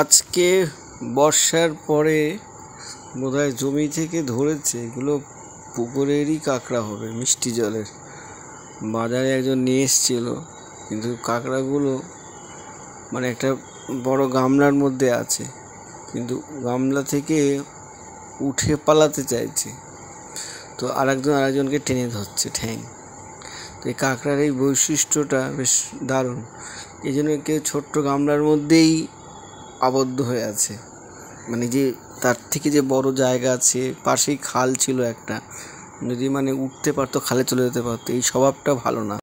আজকে বর্ষার পরে বোধহয় জমি থেকে ধরেছে এগুলো পুকুরেরই কাঁকড়া হবে মিষ্টি জলের বাজারে একজন নিয়ে এসেছিল কিন্তু কাঁকড়াগুলো মানে একটা বড় গামলার মধ্যে আছে কিন্তু গামলা থেকে উঠে পালাতে চাইছে তো আর একজন আরেকজনকে টেনে ধরছে ঠ্যাং তো এই কাঁকড়ার এই বৈশিষ্ট্যটা বেশ দারুণ এই জন্য কেউ ছোট্ট গামলার মধ্যেই আবদ্ধ হয়ে আছে মানে যে তার থেকে যে বড় জায়গা আছে পাশেই খাল ছিল একটা যদি মানে উঠতে পারতো খালে চলে যেতে পারতো এই স্বভাবটা ভালো না